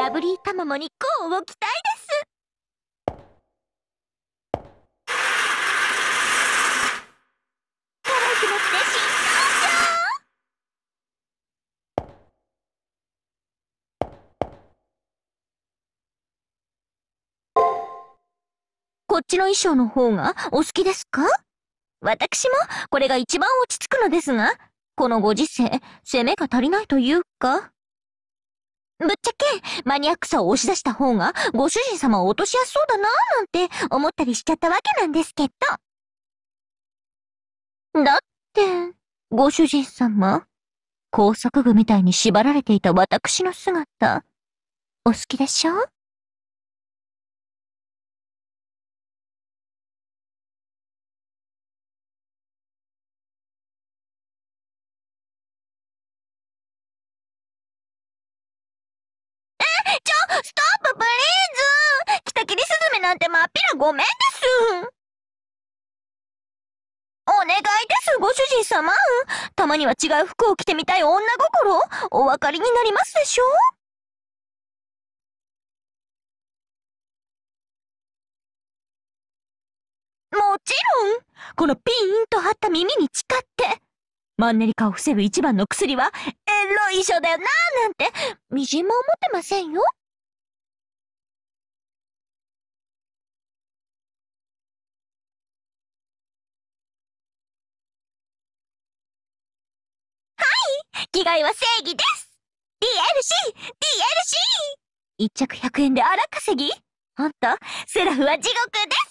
ラブリーたまもにこうを期待ですこっちの衣装の方がお好きですか私もこれが一番落ち着くのですが、このご時世、攻めが足りないというか。ぶっちゃけ、マニアックさを押し出した方が、ご主人様を落としやすそうだなぁ、なんて思ったりしちゃったわけなんですけど。だって、ご主人様、工作具みたいに縛られていた私の姿、お好きでしょなんてまっぴらごめんです。お願いですご主人様。たまには違う服を着てみたい女心、お分かりになりますでしょうもちろん、このピーンと張った耳に誓って、マンネリ化を防ぐ一番の薬は、エロい装だよななんて、みじんも思ってませんよ。着替えは正義です !DLC!DLC! DLC 一着100円で荒稼ぎほんと、セラフは地獄です